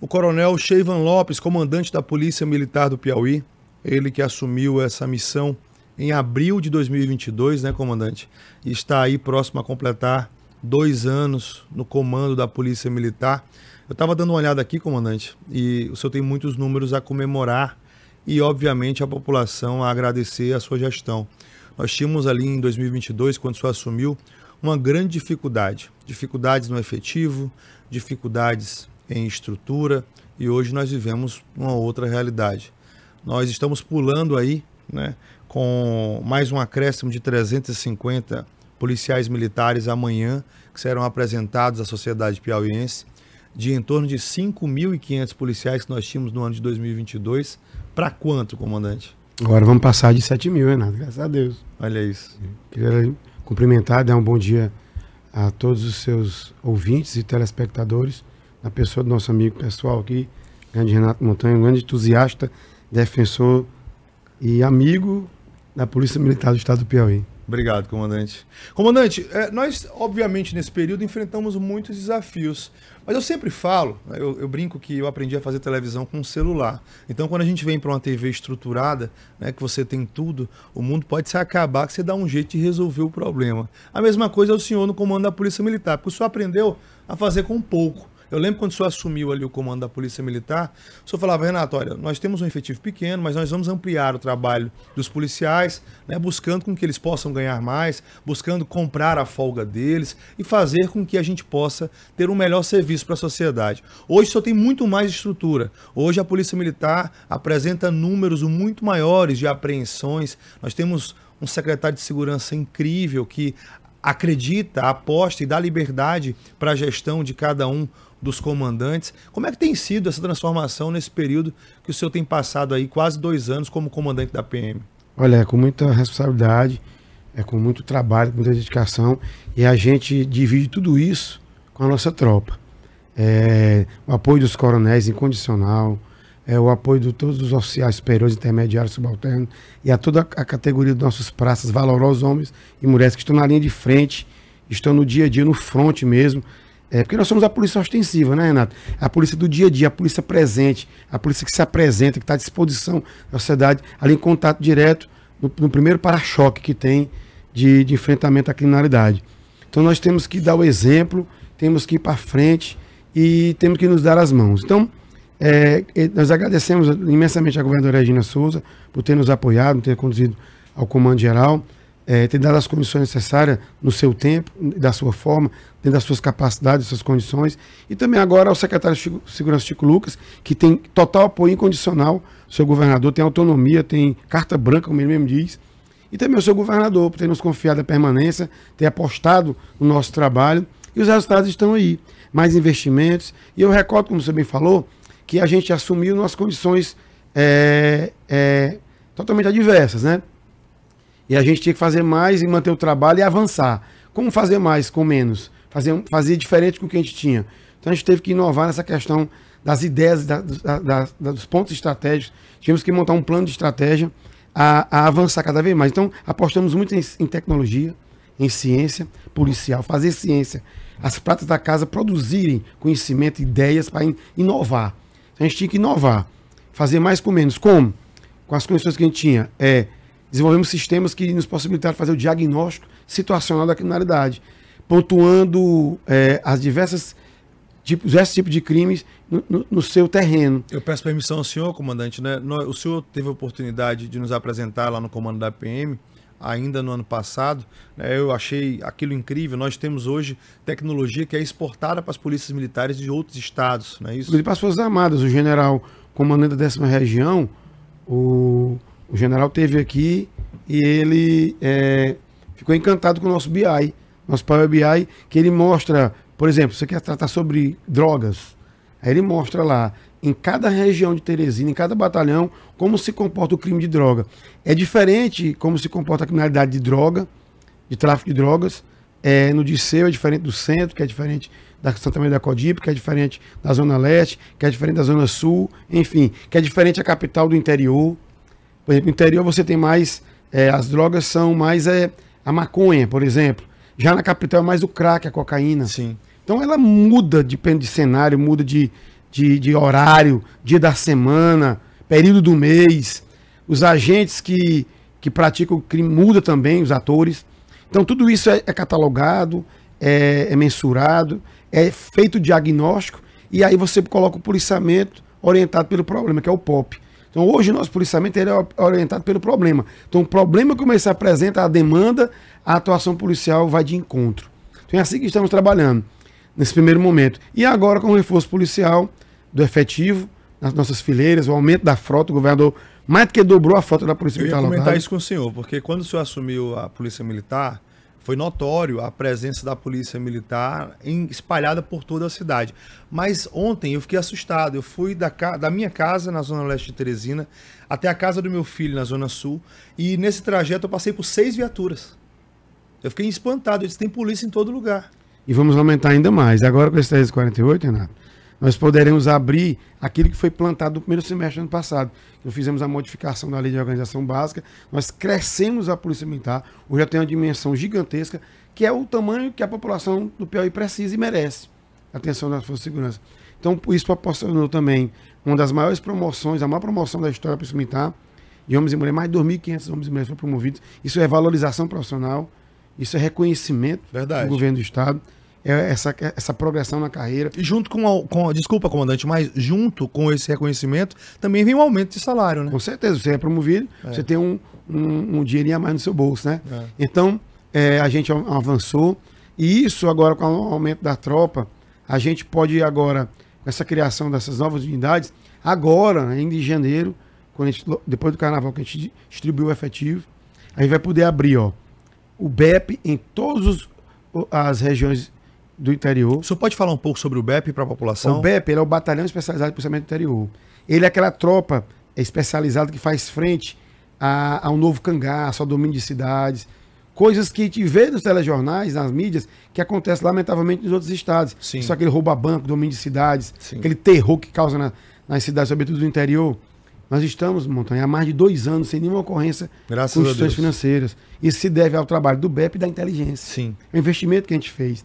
o coronel Cheivan Lopes, comandante da Polícia Militar do Piauí, ele que assumiu essa missão em abril de 2022, né, comandante? E está aí próximo a completar dois anos no comando da Polícia Militar. Eu estava dando uma olhada aqui, comandante, e o senhor tem muitos números a comemorar e, obviamente, a população a agradecer a sua gestão. Nós tínhamos ali em 2022, quando o senhor assumiu, uma grande dificuldade. Dificuldades no efetivo, dificuldades em estrutura e hoje nós vivemos uma outra realidade. Nós estamos pulando aí, né, com mais um acréscimo de 350 policiais militares amanhã, que serão apresentados à sociedade piauiense, de em torno de 5.500 policiais que nós tínhamos no ano de 2022, para quanto, comandante? Agora vamos passar de 7 mil, Renato, graças a Deus. Olha isso. Queria cumprimentar, dar um bom dia a todos os seus ouvintes e telespectadores na pessoa do nosso amigo pessoal aqui, grande Renato Montanha, um grande entusiasta, defensor e amigo da Polícia Militar do Estado do Piauí. Obrigado, comandante. Comandante, eh, nós, obviamente, nesse período enfrentamos muitos desafios, mas eu sempre falo, né, eu, eu brinco que eu aprendi a fazer televisão com um celular. Então, quando a gente vem para uma TV estruturada, né, que você tem tudo, o mundo pode se acabar, que você dá um jeito de resolver o problema. A mesma coisa é o senhor no comando da Polícia Militar, porque o senhor aprendeu a fazer com pouco. Eu lembro quando o senhor assumiu ali o comando da Polícia Militar, o senhor falava, Renato, olha, nós temos um efetivo pequeno, mas nós vamos ampliar o trabalho dos policiais, né, buscando com que eles possam ganhar mais, buscando comprar a folga deles e fazer com que a gente possa ter um melhor serviço para a sociedade. Hoje só tem muito mais estrutura. Hoje a Polícia Militar apresenta números muito maiores de apreensões. Nós temos um secretário de segurança incrível que acredita, aposta e dá liberdade para a gestão de cada um dos comandantes. Como é que tem sido essa transformação nesse período que o senhor tem passado aí quase dois anos como comandante da PM? Olha, é com muita responsabilidade, é com muito trabalho, com muita dedicação e a gente divide tudo isso com a nossa tropa. É, o apoio dos coronéis incondicional, é, o apoio de todos os oficiais superiores, intermediários, subalternos e a toda a categoria dos nossos praças, valorosos homens e mulheres que estão na linha de frente, estão no dia a dia, no fronte mesmo, é, porque nós somos a polícia ostensiva, né, Renato? A polícia do dia a dia, a polícia presente, a polícia que se apresenta, que está à disposição da sociedade, ali em contato direto, no, no primeiro para-choque que tem de, de, enfrentamento à criminalidade. Então nós temos que dar o exemplo, temos que ir para frente e temos que nos dar as mãos. Então, é, é nós agradecemos imensamente à governadora Regina Souza por ter nos apoiado, por ter conduzido ao Comando Geral é, ter dado as condições necessárias no seu tempo, da sua forma, dentro das suas capacidades, suas condições. E também agora ao secretário de Segurança Chico Lucas, que tem total apoio incondicional, seu governador tem autonomia, tem carta branca, como ele mesmo diz. E também o seu governador, por ter nos confiado a permanência, ter apostado no nosso trabalho. E os resultados estão aí. Mais investimentos. E eu recordo, como você bem falou, que a gente assumiu nas condições é, é, totalmente adversas, né? E a gente tinha que fazer mais e manter o trabalho e avançar. Como fazer mais com menos? Fazer, fazer diferente com o que a gente tinha. Então a gente teve que inovar nessa questão das ideias, da, da, da, dos pontos estratégicos. Tivemos que montar um plano de estratégia a, a avançar cada vez mais. Então apostamos muito em, em tecnologia, em ciência policial, fazer ciência. As pratas da casa produzirem conhecimento, ideias para in, inovar. Então a gente tinha que inovar, fazer mais com menos. Como? Com as condições que a gente tinha. É, Desenvolvemos sistemas que nos possibilitaram fazer o diagnóstico situacional da criminalidade, pontuando é, as diversas tipos, diversos tipos de crimes no, no, no, seu terreno. Eu peço permissão ao senhor, comandante, né? O senhor teve a oportunidade de nos apresentar lá no comando da PM ainda no ano passado. Né? Eu achei aquilo incrível. Nós temos hoje tecnologia que é exportada para as polícias militares de outros estados, não é isso? E para as Forças Armadas, o general comandante da décima região, o o general teve aqui e ele é, ficou encantado com o nosso BI, nosso Power BI, que ele mostra, por exemplo, você quer tratar sobre drogas, aí ele mostra lá, em cada região de Teresina, em cada batalhão, como se comporta o crime de droga. É diferente como se comporta a criminalidade de droga, de tráfico de drogas, é, no Disseu é diferente do centro, que é diferente da Santa Maria da Codipe, que é diferente da Zona Leste, que é diferente da Zona Sul, enfim, que é diferente a capital do interior. Por exemplo, no interior você tem mais. É, as drogas são mais é, a maconha, por exemplo. Já na capital é mais o crack, a cocaína. Sim. Então ela muda, depende de cenário, muda de, de, de horário, dia da semana, período do mês. Os agentes que, que praticam o crime mudam também, os atores. Então tudo isso é, é catalogado, é, é mensurado, é feito diagnóstico e aí você coloca o policiamento orientado pelo problema, que é o POP. Então, hoje, nosso policiamento ele é orientado pelo problema. Então, o problema como ele se apresenta, a demanda, a atuação policial vai de encontro. Então, é assim que estamos trabalhando, nesse primeiro momento. E agora, com o reforço policial do efetivo, nas nossas fileiras, o aumento da frota, o governador mais do que dobrou a frota da Polícia Militar. Eu ia comentar isso com o senhor, porque quando o senhor assumiu a Polícia Militar, foi notório a presença da polícia militar em, espalhada por toda a cidade. Mas ontem eu fiquei assustado. Eu fui da, da minha casa, na Zona Leste de Teresina, até a casa do meu filho, na Zona Sul. E nesse trajeto eu passei por seis viaturas. Eu fiquei espantado. Eles têm polícia em todo lugar. E vamos aumentar ainda mais. Agora com esse 348, Renato, nós poderemos abrir aquilo que foi plantado no primeiro semestre do ano passado. Nós então, fizemos a modificação da lei de organização básica, nós crescemos a Polícia Militar, hoje já tem uma dimensão gigantesca, que é o tamanho que a população do Piauí precisa e merece. Atenção das Forças de Segurança. Então, isso proporcionou também uma das maiores promoções, a maior promoção da história da Polícia Militar, de homens e mulheres, mais de 2.500 homens e mulheres foram promovidos. Isso é valorização profissional, isso é reconhecimento Verdade. do governo do Estado. É essa, é essa progressão na carreira. E junto com, com, desculpa, comandante, mas junto com esse reconhecimento também vem um aumento de salário, né? Com certeza, você é promovido, é. você tem um, um, um dinheirinho a mais no seu bolso, né? É. Então, é, a gente avançou e isso agora com o aumento da tropa, a gente pode agora, com essa criação dessas novas unidades, agora, ainda em janeiro, quando gente, depois do carnaval que a gente distribuiu o efetivo, a gente vai poder abrir, ó, o BEP em todas as regiões do interior. O senhor pode falar um pouco sobre o BEP para a população? O BEP é o Batalhão Especializado de Policiamento Interior. Ele é aquela tropa especializada que faz frente a, a um novo cangaço, ao domínio de cidades. Coisas que gente vê nos telejornais, nas mídias, que acontece lamentavelmente nos outros estados. Sim. Só aquele rouba banco, domínio de cidades, Sim. aquele terror que causa na, nas cidades, sobretudo do interior. Nós estamos, Montanha, há mais de dois anos sem nenhuma ocorrência Graças com instituições financeiras. Isso se deve ao trabalho do BEP e da inteligência. Sim. O investimento que a gente fez.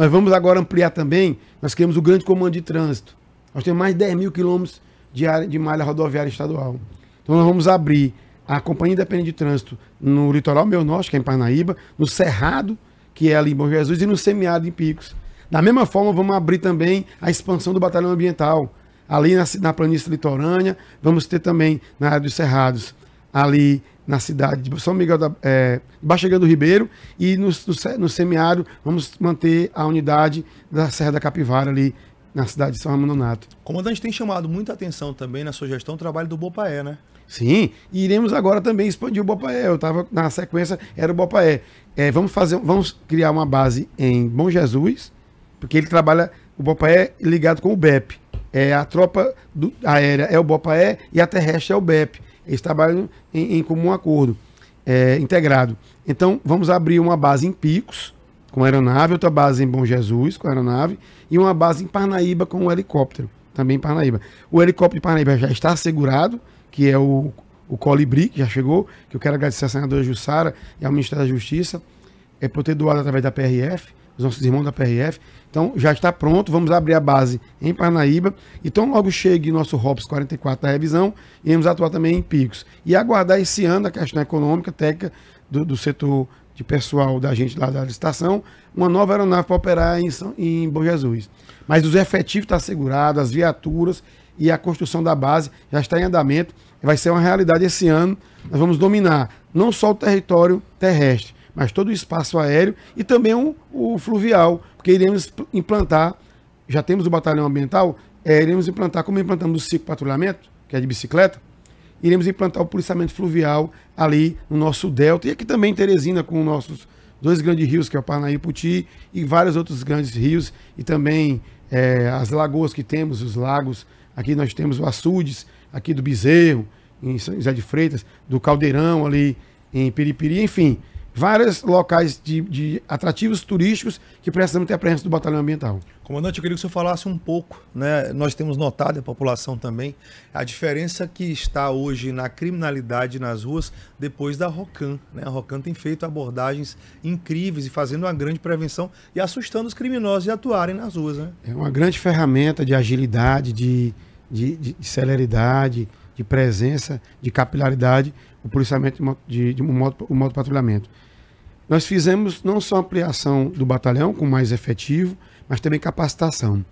Nós vamos agora ampliar também, nós queremos o grande comando de trânsito. Nós temos mais de 10 mil quilômetros de, área, de malha rodoviária estadual. Então nós vamos abrir a Companhia Independente de Trânsito no litoral meu norte, que é em Parnaíba, no Cerrado, que é ali em Bom Jesus, e no Semiárido, em Picos. Da mesma forma, vamos abrir também a expansão do Batalhão Ambiental, ali na, na planície litorânea, vamos ter também na área dos Cerrados, ali na cidade de São Miguel da é, Baixa do Ribeiro e no, no, no, semiário vamos manter a unidade da Serra da Capivara ali na cidade de São Ramon Nato. Comandante, tem chamado muita atenção também na sua gestão o trabalho do Bopaé, né? Sim, e iremos agora também expandir o Bopaé. Eu estava na sequência, era o Bopaé. É, vamos, fazer, vamos criar uma base em Bom Jesus, porque ele trabalha, o Bopaé ligado com o BEP. É, a tropa do, aérea é o Bopaé e a terrestre é o BEP. Eles trabalham em, em comum acordo, é, integrado. Então, vamos abrir uma base em Picos, com aeronave, outra base em Bom Jesus, com aeronave, e uma base em Parnaíba, com um helicóptero, também em Parnaíba. O helicóptero de Parnaíba já está assegurado, que é o, o Colibri, que já chegou, que eu quero agradecer à senadora Jussara e ao Ministério da Justiça, é, por ter doado através da PRF os nossos irmãos da PRF. Então já está pronto, vamos abrir a base em Parnaíba. Então logo chegue nosso ROPS 44 da revisão, iremos atuar também em picos. E aguardar esse ano a questão econômica, técnica do, do setor de pessoal da gente lá da licitação, uma nova aeronave para operar em, São, em Bom Jesus. Mas os efetivos está assegurados, as viaturas e a construção da base já está em andamento. Vai ser uma realidade esse ano. Nós vamos dominar não só o território terrestre, mas todo o espaço aéreo e também o, o fluvial, porque iremos implantar, já temos o batalhão ambiental, é, iremos implantar, como implantamos o ciclo patrulhamento, que é de bicicleta, iremos implantar o policiamento fluvial ali no nosso delta e aqui também em Teresina com nossos dois grandes rios, que é o Puti, e vários outros grandes rios e também é, as lagoas que temos, os lagos, aqui nós temos o Açudes, aqui do Bezerro, em São José de Freitas, do Caldeirão ali em Piripiri, enfim, vários locais de, de atrativos turísticos que precisamos ter a presença do Batalhão Ambiental. Comandante, eu queria que o senhor falasse um pouco, né? Nós temos notado, a população também, a diferença que está hoje na criminalidade nas ruas depois da Rocan. Né? A Rocan tem feito abordagens incríveis e fazendo uma grande prevenção e assustando os criminosos de atuarem nas ruas, né? É uma grande ferramenta de agilidade, de, de, de celeridade, de presença, de capilaridade, o policiamento de, de, de, de um modo, de modo patrulhamento. Nós fizemos não só ampliação do batalhão com mais efetivo, mas também capacitação.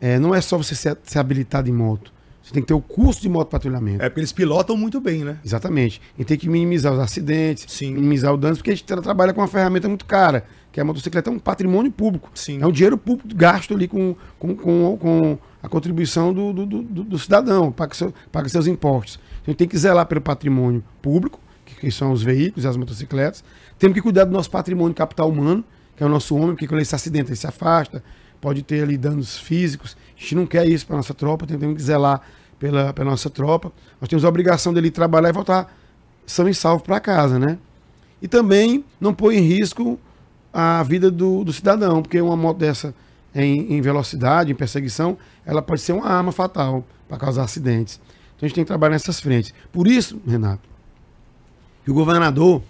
É, não é só você ser, ser habilitado em moto. Você tem que ter o curso de moto patrulhamento É porque eles pilotam muito bem, né? Exatamente. E tem que minimizar os acidentes, Sim. minimizar o dano, porque a gente trabalha com uma ferramenta muito cara, que é a motocicleta é um patrimônio público. Sim. É um dinheiro público gasto ali com, com, com, com a contribuição do, do, do, do cidadão, paga, seus paga seus impostos. Então, a gente tem que zelar pelo patrimônio público que são os veículos e as motocicletas. Temos que cuidar do nosso patrimônio capital humano, que é o nosso homem, porque quando ele se acidenta, ele se afasta, pode ter ali danos físicos. A gente não quer isso para nossa tropa, temos que zelar pela, pela nossa tropa. Nós temos a obrigação dele trabalhar e voltar são e salvo para casa, né? E também não põe em risco a vida do, do cidadão, porque uma moto dessa em, em, velocidade, em perseguição, ela pode ser uma arma fatal para causar acidentes. Então a gente tem que trabalhar nessas frentes. Por isso, Renato, e o governador,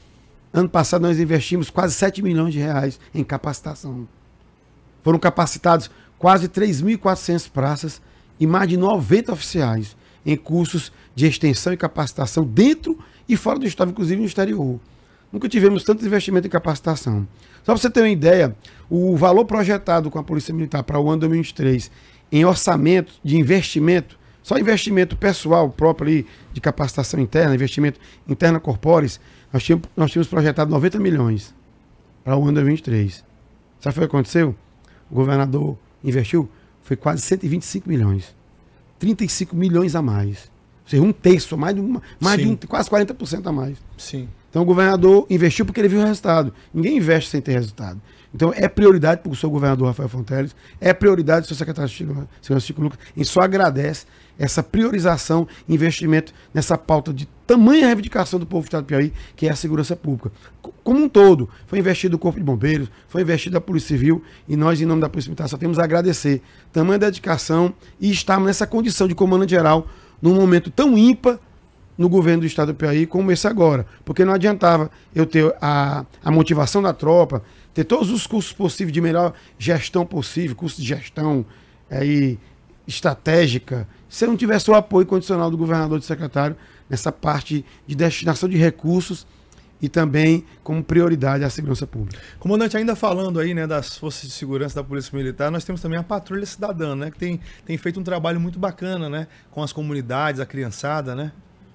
ano passado nós investimos quase 7 milhões de reais em capacitação. Foram capacitados quase 3.400 praças e mais de 90 oficiais em cursos de extensão e capacitação dentro e fora do estado, inclusive no exterior. Nunca tivemos tanto investimento em capacitação. Só para você ter uma ideia, o valor projetado com a Polícia Militar para o ano 2023 em orçamento de investimento só investimento pessoal próprio ali, de capacitação interna, investimento interna corpores, nós tínhamos, nós tínhamos projetado 90 milhões para o ano de 2023. Sabe o que aconteceu? O governador investiu, foi quase 125 milhões. 35 milhões a mais. Ou seja, um terço, mais de, uma, mais de um, quase 40% a mais. Sim. Então o governador investiu porque ele viu o resultado. Ninguém investe sem ter resultado. Então é prioridade para o seu governador Rafael Fonteles, é prioridade para o seu secretário Chico, senhor Chico Lucas. A só agradece essa priorização, investimento nessa pauta de tamanha reivindicação do povo do Estado do Piauí, que é a segurança pública. Como um todo, foi investido o Corpo de Bombeiros, foi investido a Polícia Civil e nós, em nome da Polícia Militar, só temos a agradecer tamanha dedicação e estarmos nessa condição de comandante geral num momento tão ímpar no governo do estado do Piauí como esse agora. Porque não adiantava eu ter a, a motivação da tropa, ter todos os cursos possíveis de melhor gestão possível, curso de gestão aí, estratégica, se não tivesse o apoio condicional do governador e do secretário nessa parte de destinação de recursos e também como prioridade à segurança pública. Comandante, ainda falando aí né, das forças de segurança da Polícia Militar, nós temos também a Patrulha Cidadã, né, que tem, tem feito um trabalho muito bacana né, com as comunidades, a criançada, né?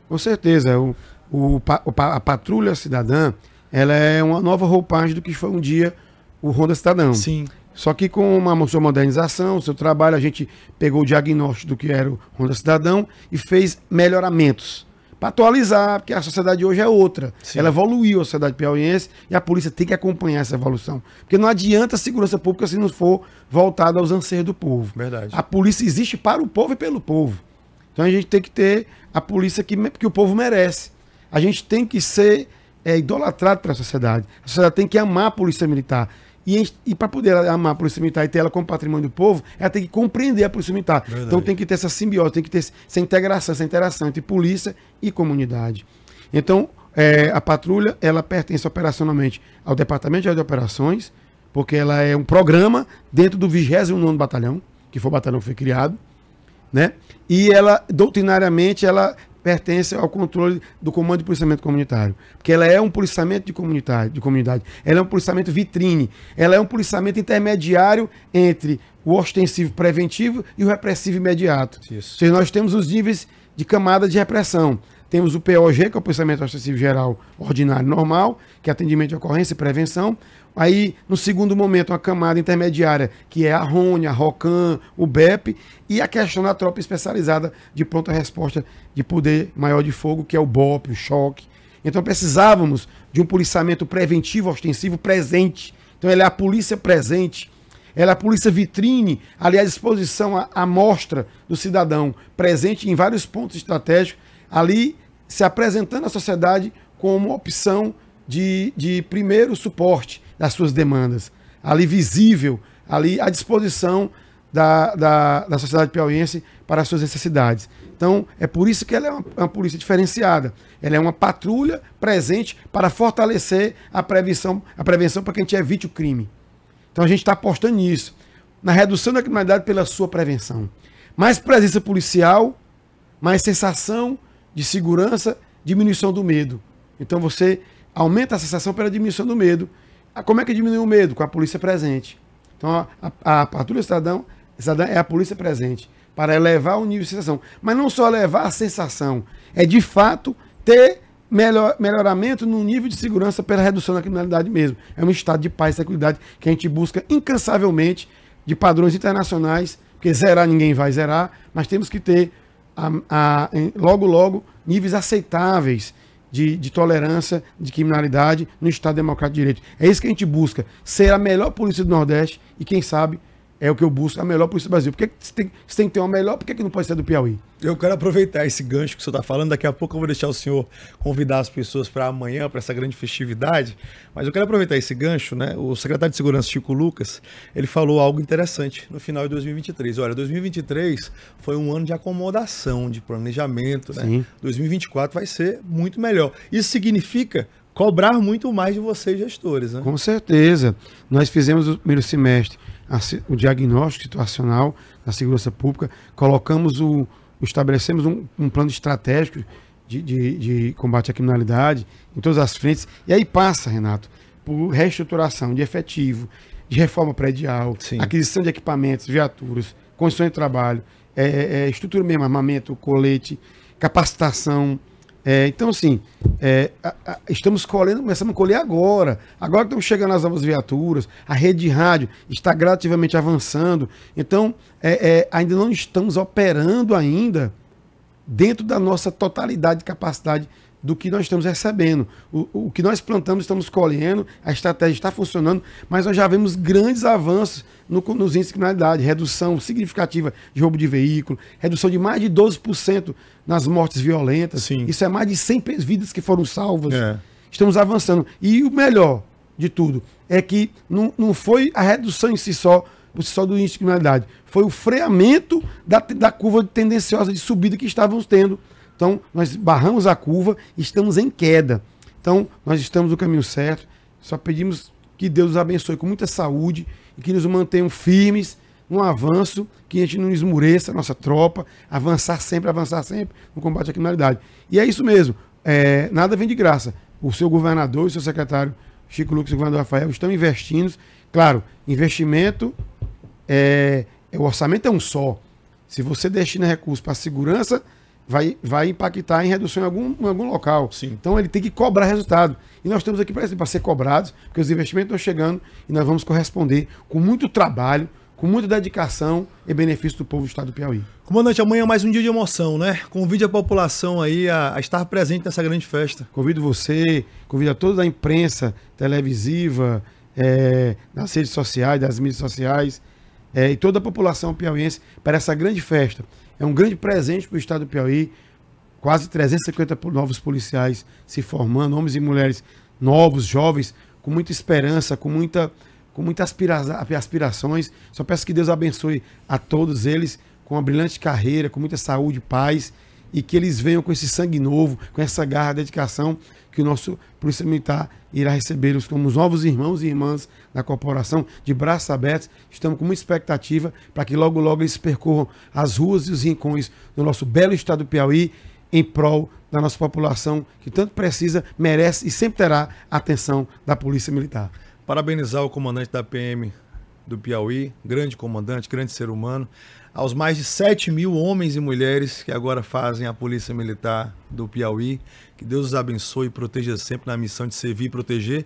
Com certeza. O, o, a Patrulha Cidadã, ela é uma nova roupagem do que foi um dia o Honda Cidadão. Sim. Só que com uma sua modernização, seu trabalho, a gente pegou o diagnóstico do que era o Honda Cidadão e fez melhoramentos para atualizar, porque a sociedade hoje é outra. Sim. Ela evoluiu, a sociedade piauiense, e a polícia tem que acompanhar essa evolução. Porque não adianta a segurança pública se não for voltada aos anseios do povo. Verdade. A polícia existe para o povo e pelo povo. Então a gente tem que ter a polícia que, que o povo merece. A gente tem que ser é idolatrado pela sociedade. A sociedade tem que amar a polícia militar. E, e para poder amar a polícia militar e ter ela como patrimônio do povo, ela tem que compreender a polícia militar. Então Verdade. Então tem que ter essa simbiose, tem que ter essa integração, essa interação entre polícia e comunidade. Então, é, a patrulha, ela pertence operacionalmente ao Departamento de Operações, porque ela é um programa dentro do 29º Batalhão, que foi o batalhão que foi criado, né? E ela, doutrinariamente, ela pertence ao controle do Comando de Policiamento Comunitário. Porque ela é um policiamento de, comunitário, de comunidade, ela é um policiamento vitrine, ela é um policiamento intermediário entre o ostensivo preventivo e o repressivo imediato. Isso. Ou seja, nós temos os níveis de camada de repressão. Temos o POG, que é o Policiamento Ostensivo Geral Ordinário Normal, que é atendimento de ocorrência e prevenção. Aí, no segundo momento, uma camada intermediária, que é a Rony, a ROCAN, o BEP, e a questão da tropa especializada de pronta resposta de poder maior de fogo, que é o BOP, o choque. Então, precisávamos de um policiamento preventivo, ostensivo, presente. Então, ela é a polícia presente, ela é a polícia vitrine, ali à exposição à amostra do cidadão, presente em vários pontos estratégicos, ali se apresentando à sociedade como opção de, de primeiro suporte, das suas demandas, ali visível, ali à disposição da, da, da sociedade piauiense para as suas necessidades. Então, é por isso que ela é uma, é uma, polícia diferenciada. Ela é uma patrulha presente para fortalecer a prevenção, a prevenção para que a gente evite o crime. Então, a gente está apostando nisso, na redução da criminalidade pela sua prevenção. Mais presença policial, mais sensação de segurança, diminuição do medo. Então, você aumenta a sensação pela diminuição do medo ah, como é que diminui o medo? Com a polícia presente. Então, a, a, a patrulha cidadão, cidadã é a polícia presente para elevar o nível de sensação. Mas não só elevar a sensação, é de fato ter melhor, melhoramento no nível de segurança pela redução da criminalidade mesmo. É um estado de paz e tranquilidade que a gente busca incansavelmente de padrões internacionais, porque zerar ninguém vai zerar, mas temos que ter a, a, logo, logo, níveis aceitáveis de, de tolerância, de criminalidade no Estado Democrático de Direito. É isso que a gente busca, ser a melhor polícia do Nordeste e, quem sabe, é o que eu busco, a melhor polícia do Brasil. Por que, você tem, tem que ter uma melhor, por que, que não pode ser do Piauí? Eu quero aproveitar esse gancho que o senhor está falando. Daqui a pouco eu vou deixar o senhor convidar as pessoas para amanhã, para essa grande festividade. Mas eu quero aproveitar esse gancho, né? O secretário de Segurança, Chico Lucas, ele falou algo interessante no final de 2023. Olha, 2023 foi um ano de acomodação, de planejamento, né? Sim. 2024 vai ser muito melhor. Isso significa cobrar muito mais de vocês, gestores, né? Com certeza. Nós fizemos o primeiro semestre o diagnóstico situacional da segurança pública, colocamos o, estabelecemos um, um plano estratégico de, de, de, combate à criminalidade em todas as frentes. E aí passa, Renato, por reestruturação de efetivo, de reforma predial, Sim. aquisição de equipamentos, viaturas, condições de trabalho, é, é, é estrutura mesmo, armamento, colete, capacitação, é, então, assim, é, a, a, estamos colhendo, começamos a colher agora. Agora estamos chegando às novas viaturas, a rede de rádio está gradativamente avançando. Então, é, é ainda não estamos operando ainda dentro da nossa totalidade de capacidade do que nós estamos recebendo. O, o que nós plantamos, estamos colhendo, a estratégia está funcionando, mas nós já vemos grandes avanços no, nos índices de criminalidade, redução significativa de roubo de veículo, redução de mais de 12% nas mortes violentas. Sim. Isso é mais de 100 vidas que foram salvas. É. Estamos avançando. E o melhor de tudo é que não, não foi a redução em si só, só do índice de criminalidade, foi o freamento da, da curva tendenciosa de subida que estávamos tendo. Então, nós barramos a curva e estamos em queda. Então, nós estamos no caminho certo. Só pedimos que Deus nos abençoe com muita saúde e que nos mantenham firmes no avanço, que a gente não esmureça a nossa tropa, avançar sempre, avançar sempre no combate à criminalidade. E é isso mesmo. É, nada vem de graça. O seu governador e o seu secretário Chico Lucas e o governador Rafael estão investindo. Claro, investimento é, é o orçamento é um só. Se você destina recursos para a segurança vai, vai impactar em redução em algum, em algum local. Sim. Então ele tem que cobrar resultado. E nós estamos aqui para ser cobrados, porque os investimentos estão chegando e nós vamos corresponder com muito trabalho, com muita dedicação e benefício do povo do estado do Piauí. Comandante, amanhã é mais um dia de emoção, né? Convide a população aí a, a, estar presente nessa grande festa. Convido você, convido a toda a imprensa televisiva, é, nas redes sociais, das mídias sociais, é, e toda a população piauiense para essa grande festa. É um grande presente para o estado do Piauí. Quase 350 novos policiais se formando, homens e mulheres novos, jovens, com muita esperança, com muita com muitas aspira aspirações. Só peço que Deus abençoe a todos eles com uma brilhante carreira, com muita saúde, paz e que eles venham com esse sangue novo, com essa garra, dedicação que o nosso polícia militar irá recebê-los como novos irmãos e irmãs da corporação, de braços abertos. Estamos com muita expectativa para que logo, logo eles percorram as ruas e os rincões do nosso belo estado do Piauí em prol da nossa população que tanto precisa, merece e sempre terá a atenção da Polícia Militar. Parabenizar o comandante da PM do Piauí, grande comandante, grande ser humano aos mais de 7 mil homens e mulheres que agora fazem a Polícia Militar do Piauí. Que Deus os abençoe e proteja sempre na missão de servir e proteger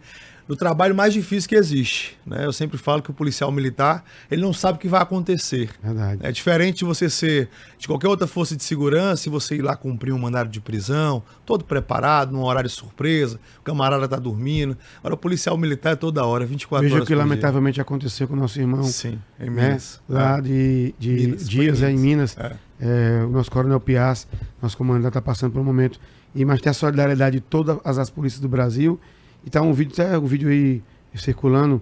do trabalho mais difícil que existe. Né? Eu sempre falo que o policial militar, ele não sabe o que vai acontecer. Verdade. É diferente de você ser de qualquer outra força de segurança e você ir lá cumprir um mandado de prisão, todo preparado, num horário surpresa, o camarada está dormindo. Agora, o policial militar é toda hora, 24 Veja horas. Veja o que lamentavelmente dia. aconteceu com o nosso irmão. Sim, em né? Minas. Né? Lá é. de, de Minas, Dias, é, em Minas. É. É, o nosso coronel Piaz, nosso comandante, está passando por um momento. E, mas tem a solidariedade de todas as, as polícias do Brasil e tá um vídeo, até um vídeo aí circulando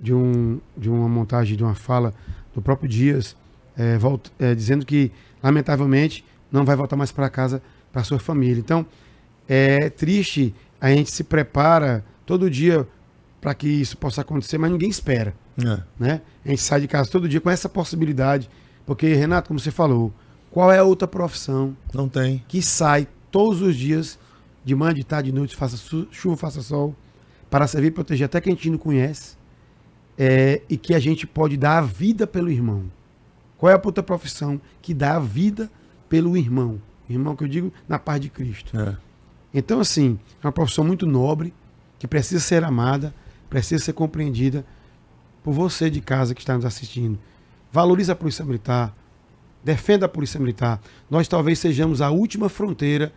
de, um, de uma montagem, de uma fala do próprio Dias, é, volta, é, dizendo que, lamentavelmente, não vai voltar mais para casa, para sua família. Então, é triste, a gente se prepara todo dia para que isso possa acontecer, mas ninguém espera. É. Né? A gente sai de casa todo dia com essa possibilidade, porque, Renato, como você falou, qual é a outra profissão? Não tem. Que sai todos os dias de manhã, de tarde, de noite, faça chuva, faça sol, para servir e proteger até quem a gente não conhece, é, e que a gente pode dar a vida pelo irmão. Qual é a outra profissão que dá a vida pelo irmão? Irmão que eu digo na paz de Cristo. É. Então, assim, é uma profissão muito nobre, que precisa ser amada, precisa ser compreendida por você de casa que está nos assistindo. Valorize a Polícia Militar, defenda a Polícia Militar. Nós talvez sejamos a última fronteira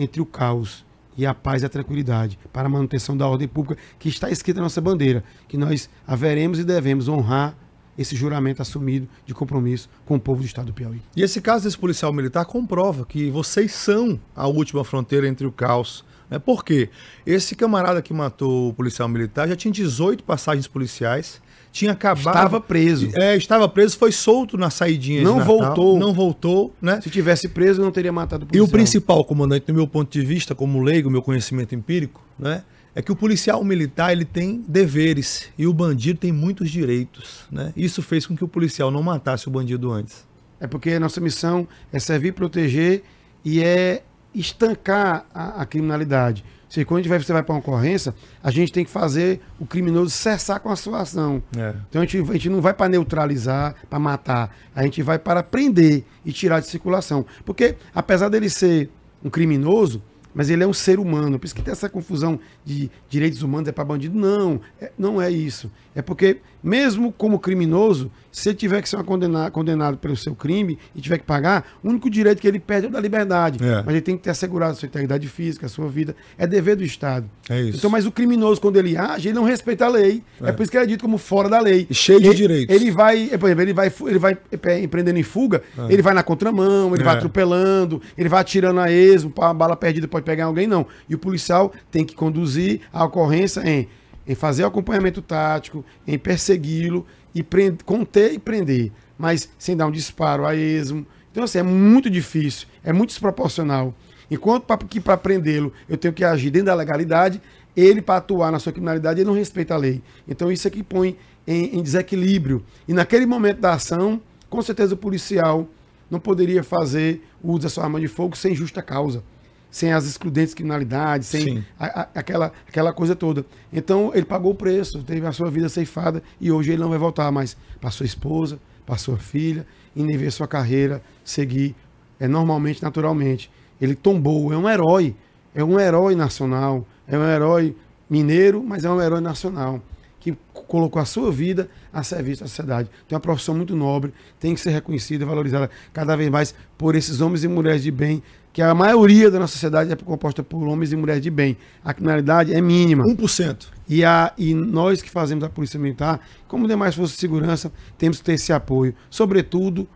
entre o caos e a paz e a tranquilidade, para a manutenção da ordem pública, que está escrita na nossa bandeira, que nós haveremos e devemos honrar esse juramento assumido de compromisso com o povo do estado do Piauí. E esse caso desse policial militar comprova que vocês são a última fronteira entre o caos. Né? Por quê? Esse camarada que matou o policial militar já tinha 18 passagens policiais tinha acabado. Estava preso. É, estava preso, foi solto na saidinha. Não voltou. Não voltou, né? Se tivesse preso, não teria matado o policial. E o principal, comandante, do meu ponto de vista, como leigo, meu conhecimento empírico, né? É que o policial militar ele tem deveres e o bandido tem muitos direitos, né? Isso fez com que o policial não matasse o bandido antes. É porque a nossa missão é servir, proteger e é estancar a, a criminalidade se quando a gente vai, você vai para uma ocorrência, a gente tem que fazer o criminoso cessar com a sua ação. É. Então a gente, a gente não vai para neutralizar, para matar. A gente vai para prender e tirar de circulação. Porque, apesar dele ser um criminoso, mas ele é um ser humano. Por isso que tem essa confusão de direitos humanos é para bandido. Não, é, não é isso. É porque, mesmo como criminoso, se ele tiver que ser condenado, condenado pelo seu crime e tiver que pagar, o único direito que ele perde é o da liberdade. É. Mas ele tem que ter assegurado a sua integridade física, a sua vida. É dever do Estado. É isso. Então, mas o criminoso, quando ele age, ele não respeita a lei. É, é por isso que ele é dito como fora da lei. cheio de direitos. Ele vai, é, por exemplo, ele vai, ele vai é, é, empreendendo em fuga, ele vai na contramão, ele vai atropelando, ele vai atirando a esmo, a bala perdida pode pode pegar alguém, não. E o policial tem que conduzir a ocorrência em, em fazer o acompanhamento tático, em persegui-lo, e prender, conter e prender, mas sem dar um disparo a esmo. Então, assim, é muito difícil, é muito desproporcional. Enquanto pra, que para prendê-lo eu tenho que agir dentro da legalidade, ele para atuar na sua criminalidade, ele não respeita a lei. Então, isso é que põe em, em desequilíbrio. E naquele momento da ação, com certeza o policial não poderia fazer uso da sua arma de fogo sem justa causa sem as excludentes criminalidades, sem a, a, aquela, aquela coisa toda. Então ele pagou o preço, teve a sua vida ceifada e hoje ele não vai voltar mais para sua esposa, para sua filha, e nem ver sua carreira seguir é, normalmente, naturalmente. Ele tombou, é um herói, é um herói nacional, é um herói mineiro, mas é um herói nacional que colocou a sua vida a serviço da sociedade. Tem uma profissão muito nobre, tem que ser reconhecida e valorizada cada vez mais por esses homens e mulheres de bem que a maioria da nossa sociedade é composta por homens e mulheres de bem. A criminalidade é mínima. 1%. E, a, e nós que fazemos a Polícia Militar, como demais forças de segurança, temos que ter esse apoio, sobretudo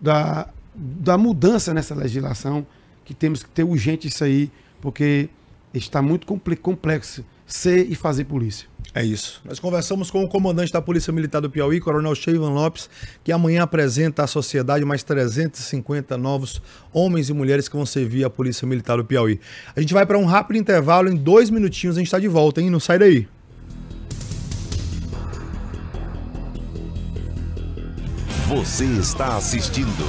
da, da mudança nessa legislação, que temos que ter urgente isso aí, porque está muito complexo ser e fazer polícia. É isso. Nós conversamos com o comandante da Polícia Militar do Piauí, Coronel Sheivan Lopes, que amanhã apresenta à sociedade mais 350 novos homens e mulheres que vão servir à Polícia Militar do Piauí. A gente vai para um rápido intervalo, em dois minutinhos a gente está de volta, hein? Não sai daí. Você está assistindo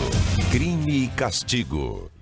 Crime e Castigo.